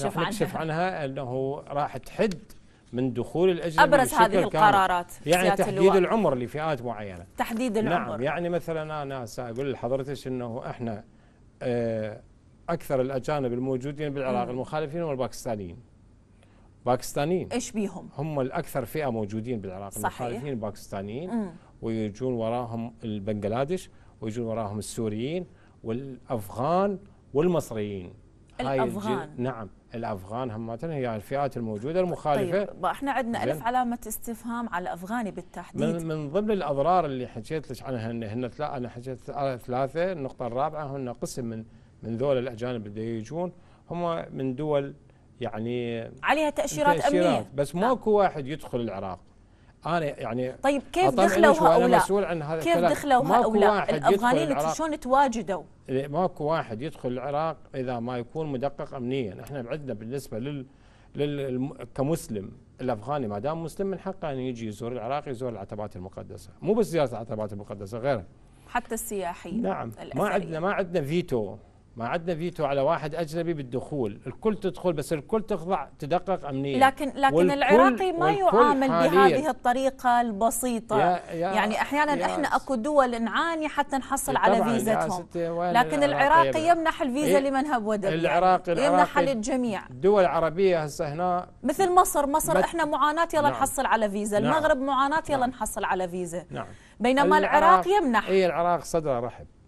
عنها. نكشف عنها انه راح تحد من دخول الاجنبي ابرز هذه القرارات يعني تحديد اللواء. العمر لفئات معينه تحديد نعم، العمر نعم يعني مثلا انا ساقول لحضرتك انه احنا آه، اكثر الاجانب الموجودين بالعراق م. المخالفين هم الباكستانيين باكستانيين ايش بيهم؟ هم الاكثر فئه موجودين بالعراق صحيح. المخالفين باكستانيين ويجون وراهم البنغلاديش ويجون وراهم السوريين والافغان والمصريين طيب، الافغان نعم الافغان هم هي الفئات الموجوده المخالفه طيب احنا عندنا الف علامه استفهام على الافغاني بالتحديد من, من ضمن الاضرار اللي حكيت لك عنها ان هن انا حكيت ثلاثه النقطه الرابعه هن قسم من من ذول الاجانب اللي يجون هم من دول يعني عليها تأشيرات, تأشيرات أمنية بس نعم. ماكو واحد يدخل العراق انا يعني طيب كيف دخلوا هؤلاء؟ مسؤول عن هذا كيف دخلوا هؤلاء؟ الافغانيين شلون تواجدوا؟ ماكو واحد يدخل العراق اذا ما يكون مدقق امنيا، احنا عندنا بالنسبه لل, لل... كمسلم الافغاني ما دام مسلم من حقه ان يجي يزور العراق يزور العتبات المقدسه، مو بس زياره العتبات المقدسه غيرها. حتى السياحيين نعم الأثرية. ما عندنا ما عندنا فيتو ما عندنا فيتو على واحد اجنبي بالدخول، الكل تدخل بس الكل تخضع تدقق امنيا لكن لكن العراقي ما يعامل بهذه الطريقه البسيطه يا يا يعني احيانا يا احنا اكو دول نعاني حتى نحصل على فيزتهم لكن العراقي يمنح الفيزا إيه، لمن هب ودب العراقي يعني العراقي للجميع دول عربيه هسه هنا مثل مصر مصر احنا معاناه يلا نعم نحصل على فيزا، نعم المغرب معاناه يلا نعم نحصل على فيزا نعم بينما العراق, العراق يمنح اي العراق صدره رحب